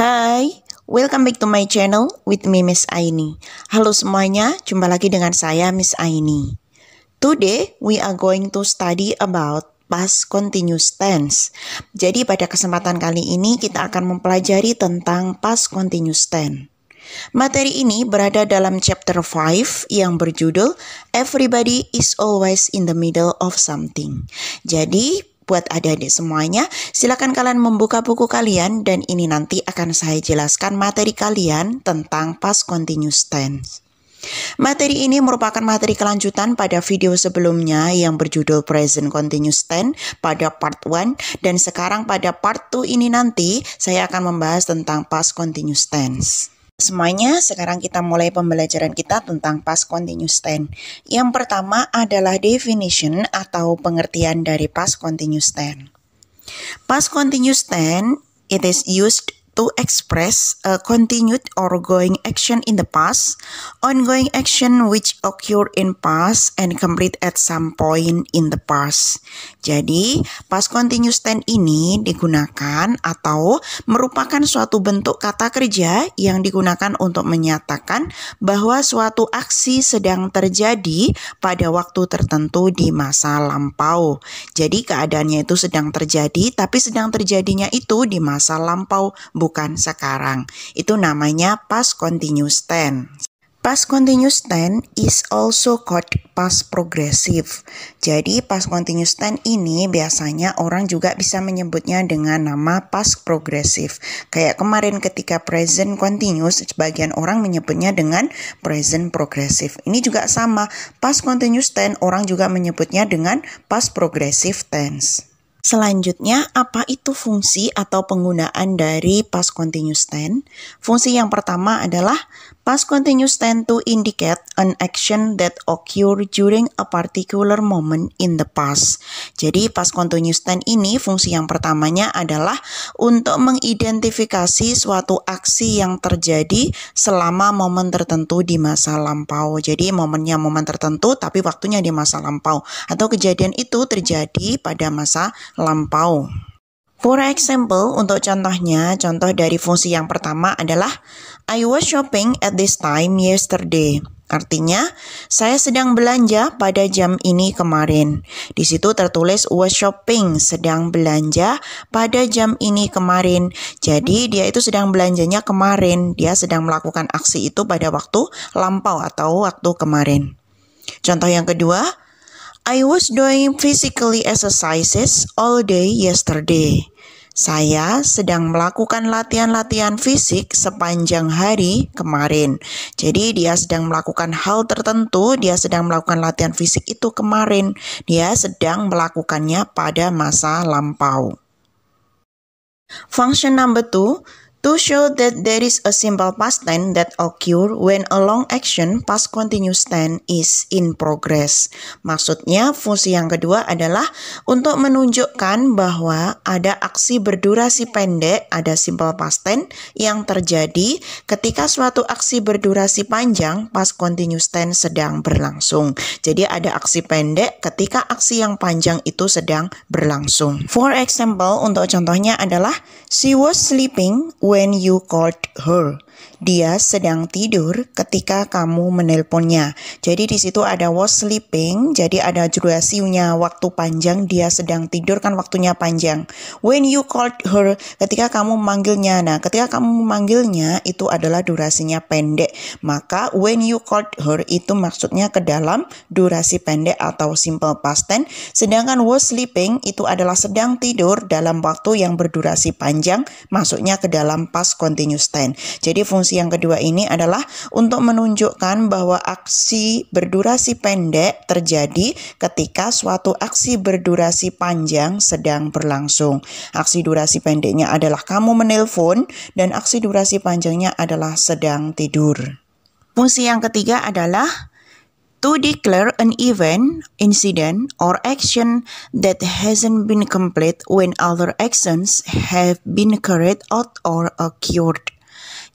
Hai, welcome back to my channel with me Miss Aini. Halo semuanya, jumpa lagi dengan saya Miss Aini. Today we are going to study about past continuous tense. Jadi pada kesempatan kali ini kita akan mempelajari tentang past continuous tense. Materi ini berada dalam chapter 5 yang berjudul Everybody is always in the middle of something. Jadi buat adik-adik semuanya. Silakan kalian membuka buku kalian dan ini nanti akan saya jelaskan materi kalian tentang past continuous tense. Materi ini merupakan materi kelanjutan pada video sebelumnya yang berjudul Present Continuous Tense pada part 1 dan sekarang pada part 2 ini nanti saya akan membahas tentang Past Continuous Tense semuanya, sekarang kita mulai pembelajaran kita tentang past continuous tense. Yang pertama adalah definition atau pengertian dari past continuous tense. Past continuous tense it is used to express a continued or going action in the past, ongoing action which occur in past and complete at some point in the past. Jadi, past continuous tense ini digunakan atau merupakan suatu bentuk kata kerja yang digunakan untuk menyatakan bahwa suatu aksi sedang terjadi pada waktu tertentu di masa lampau. Jadi, keadaannya itu sedang terjadi tapi sedang terjadinya itu di masa lampau bukan sekarang. Itu namanya past continuous tense. Past continuous tense is also called past progressive. Jadi past continuous tense ini biasanya orang juga bisa menyebutnya dengan nama past progressive. Kayak kemarin ketika present continuous, sebagian orang menyebutnya dengan present progressive. Ini juga sama, past continuous tense orang juga menyebutnya dengan past progressive tense. Selanjutnya, apa itu fungsi atau penggunaan dari past continuous tense? Fungsi yang pertama adalah past continuous tense to indicate an action that occurred during a particular moment in the past. Jadi, past continuous tense ini fungsi yang pertamanya adalah untuk mengidentifikasi suatu aksi yang terjadi selama momen tertentu di masa lampau. Jadi, momennya momen tertentu tapi waktunya di masa lampau atau kejadian itu terjadi pada masa lampau. For example, untuk contohnya, contoh dari fungsi yang pertama adalah I was shopping at this time yesterday. Artinya, saya sedang belanja pada jam ini kemarin. Di situ tertulis was shopping, sedang belanja pada jam ini kemarin. Jadi, dia itu sedang belanjanya kemarin. Dia sedang melakukan aksi itu pada waktu lampau atau waktu kemarin. Contoh yang kedua, I was doing physically exercises all day yesterday. Saya sedang melakukan latihan-latihan fisik sepanjang hari kemarin. Jadi dia sedang melakukan hal tertentu, dia sedang melakukan latihan fisik itu kemarin. Dia sedang melakukannya pada masa lampau. Function number two, To show that there is a simple past tense that occur when a long action past continuous tense is in progress. Maksudnya fungsi yang kedua adalah untuk menunjukkan bahwa ada aksi berdurasi pendek, ada simple past tense yang terjadi ketika suatu aksi berdurasi panjang past continuous tense sedang berlangsung. Jadi ada aksi pendek ketika aksi yang panjang itu sedang berlangsung. For example, untuk contohnya adalah she was sleeping when you caught her dia sedang tidur ketika kamu menelponnya. Jadi di situ ada was sleeping, jadi ada durasinya waktu panjang dia sedang tidur kan waktunya panjang. When you called her, ketika kamu manggilnya, Nah, ketika kamu manggilnya itu adalah durasinya pendek. Maka when you called her itu maksudnya ke dalam durasi pendek atau simple past tense. Sedangkan was sleeping itu adalah sedang tidur dalam waktu yang berdurasi panjang, maksudnya ke dalam past continuous tense. Jadi fungsi yang kedua ini adalah untuk menunjukkan bahwa aksi berdurasi pendek terjadi ketika suatu aksi berdurasi panjang sedang berlangsung. Aksi durasi pendeknya adalah kamu menelpon dan aksi durasi panjangnya adalah sedang tidur. Fungsi yang ketiga adalah to declare an event, incident, or action that hasn't been complete when other actions have been carried out or occurred.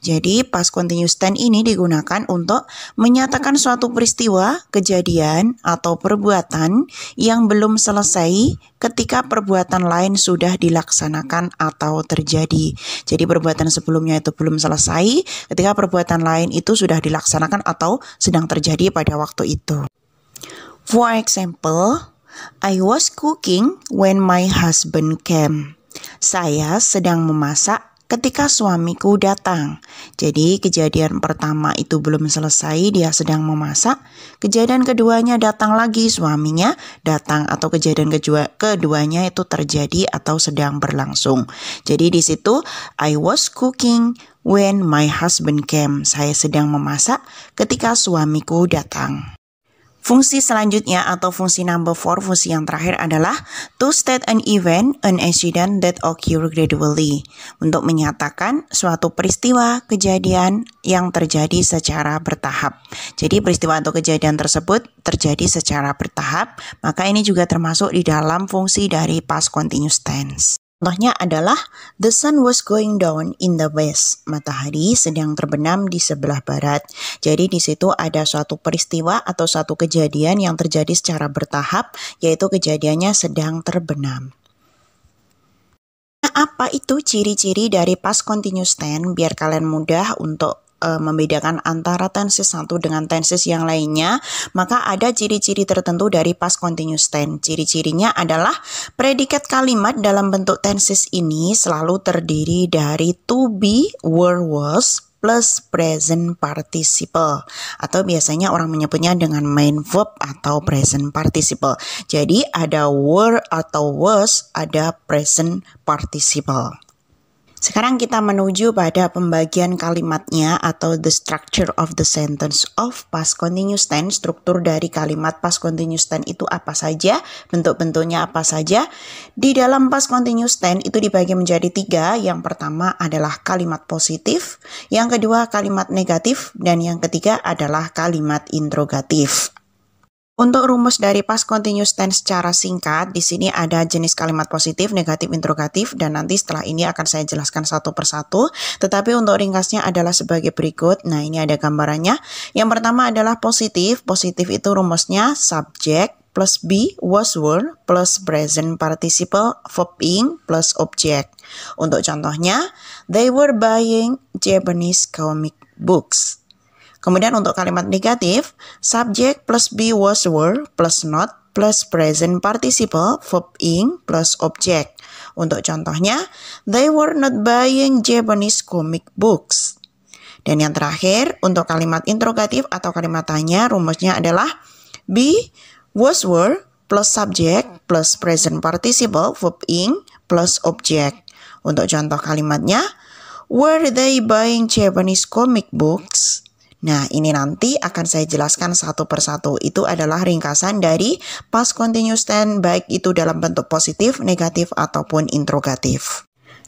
Jadi past continuous tense ini digunakan untuk menyatakan suatu peristiwa, kejadian, atau perbuatan yang belum selesai ketika perbuatan lain sudah dilaksanakan atau terjadi. Jadi perbuatan sebelumnya itu belum selesai ketika perbuatan lain itu sudah dilaksanakan atau sedang terjadi pada waktu itu. For example, I was cooking when my husband came. Saya sedang memasak ketika suamiku datang. Jadi kejadian pertama itu belum selesai, dia sedang memasak. Kejadian keduanya datang lagi suaminya datang atau kejadian kedua keduanya itu terjadi atau sedang berlangsung. Jadi di situ I was cooking when my husband came. Saya sedang memasak ketika suamiku datang. Fungsi selanjutnya atau fungsi number 4, fungsi yang terakhir adalah to state an event, an incident that occurred gradually. Untuk menyatakan suatu peristiwa, kejadian yang terjadi secara bertahap. Jadi peristiwa atau kejadian tersebut terjadi secara bertahap, maka ini juga termasuk di dalam fungsi dari past continuous tense. Contohnya adalah the sun was going down in the west. Matahari sedang terbenam di sebelah barat. Jadi di situ ada suatu peristiwa atau suatu kejadian yang terjadi secara bertahap yaitu kejadiannya sedang terbenam. Nah, apa itu ciri-ciri dari past continuous tense biar kalian mudah untuk e, membedakan antara tenses satu dengan tenses yang lainnya, maka ada ciri-ciri tertentu dari past continuous tense. Ciri-cirinya adalah predikat kalimat dalam bentuk tenses ini selalu terdiri dari to be, were, was, plus present participle atau biasanya orang menyebutnya dengan main verb atau present participle. Jadi ada were atau was, ada present participle. Sekarang kita menuju pada pembagian kalimatnya atau the structure of the sentence of past continuous tense. Struktur dari kalimat past continuous tense itu apa saja, bentuk-bentuknya apa saja. Di dalam past continuous tense itu dibagi menjadi tiga. Yang pertama adalah kalimat positif, yang kedua kalimat negatif, dan yang ketiga adalah kalimat interrogatif. Untuk rumus dari past continuous tense secara singkat, di sini ada jenis kalimat positif, negatif, interrogatif, dan nanti setelah ini akan saya jelaskan satu persatu. Tetapi untuk ringkasnya adalah sebagai berikut. Nah, ini ada gambarannya. Yang pertama adalah positif. Positif itu rumusnya subjek plus be was were plus present participle for being plus object. Untuk contohnya, they were buying Japanese comic books. Kemudian untuk kalimat negatif, subject plus be was were plus not plus present participle verb ing plus object. Untuk contohnya, they were not buying Japanese comic books. Dan yang terakhir, untuk kalimat interrogatif atau kalimat tanya, rumusnya adalah be was were plus subject plus present participle verb ing plus object. Untuk contoh kalimatnya, were they buying Japanese comic books? Nah, ini nanti akan saya jelaskan satu persatu. Itu adalah ringkasan dari past continuous tense baik itu dalam bentuk positif, negatif, ataupun interrogatif.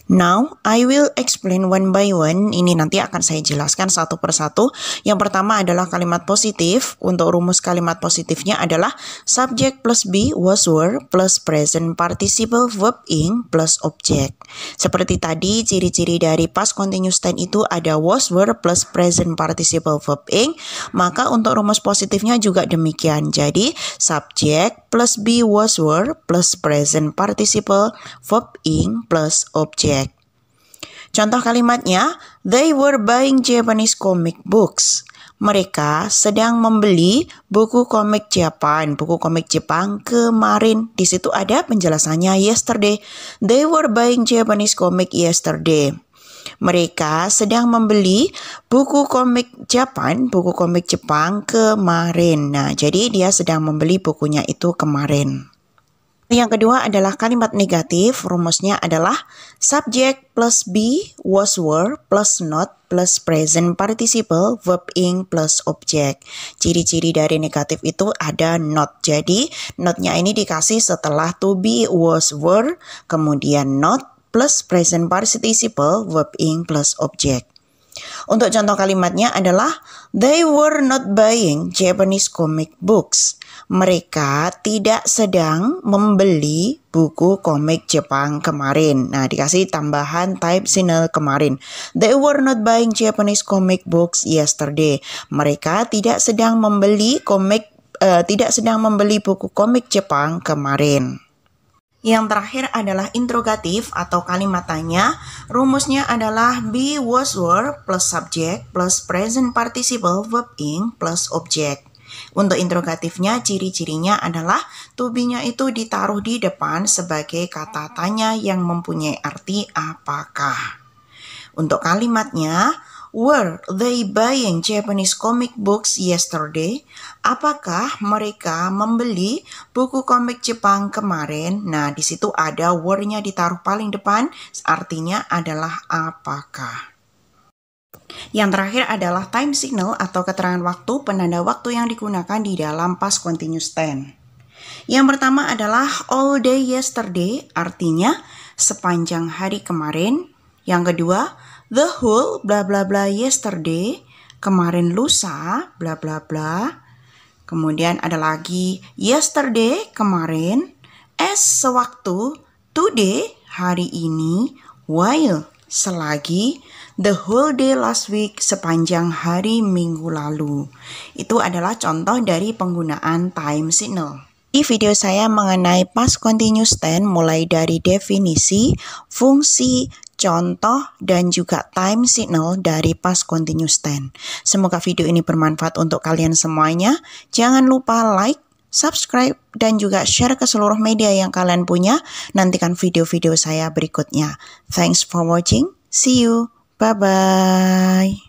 Now, I will explain one by one. Ini nanti akan saya jelaskan satu per satu. Yang pertama adalah kalimat positif. Untuk rumus kalimat positifnya adalah subject plus be was were plus present participle verb ing plus object. Seperti tadi, ciri-ciri dari past continuous tense itu ada was were plus present participle verb ing. Maka untuk rumus positifnya juga demikian. Jadi, subject plus be was were plus present participle verb ing plus object. Contoh kalimatnya, they were buying Japanese comic books. Mereka sedang membeli buku komik Jepang, buku komik Jepang kemarin. Di situ ada penjelasannya yesterday. They were buying Japanese comic yesterday. Mereka sedang membeli buku komik Jepang, buku komik Jepang kemarin. Nah, jadi dia sedang membeli bukunya itu kemarin. Yang kedua adalah kalimat negatif, rumusnya adalah subject plus be was were plus not plus present participle verb ing plus object. Ciri-ciri dari negatif itu ada not. Jadi notnya ini dikasih setelah to be was were kemudian not plus present participle verb ing plus object. Untuk contoh kalimatnya adalah They were not buying Japanese comic books. Mereka tidak sedang membeli buku komik Jepang kemarin. Nah, dikasih tambahan type signal kemarin. They were not buying Japanese comic books yesterday. Mereka tidak sedang membeli komik uh, tidak sedang membeli buku komik Jepang kemarin. Yang terakhir adalah interrogatif atau kalimat tanya. Rumusnya adalah be was were plus subject plus present participle verb ing plus object. Untuk interrogatifnya, ciri-cirinya adalah to be-nya itu ditaruh di depan sebagai kata tanya yang mempunyai arti apakah. Untuk kalimatnya, Were they buying Japanese comic books yesterday? Apakah mereka membeli buku komik Jepang kemarin? Nah, di situ ada were-nya ditaruh paling depan, artinya adalah apakah. Yang terakhir adalah time signal atau keterangan waktu penanda waktu yang digunakan di dalam past continuous tense. Yang pertama adalah all day yesterday, artinya sepanjang hari kemarin. Yang kedua, the whole bla bla bla yesterday, kemarin lusa bla bla bla. Kemudian ada lagi yesterday kemarin, as sewaktu, today hari ini, while selagi, the whole day last week sepanjang hari minggu lalu. Itu adalah contoh dari penggunaan time signal. Di video saya mengenai past continuous tense mulai dari definisi, fungsi, contoh, dan juga time signal dari past continuous tense. Semoga video ini bermanfaat untuk kalian semuanya. Jangan lupa like, subscribe, dan juga share ke seluruh media yang kalian punya. Nantikan video-video saya berikutnya. Thanks for watching. See you. Bye-bye.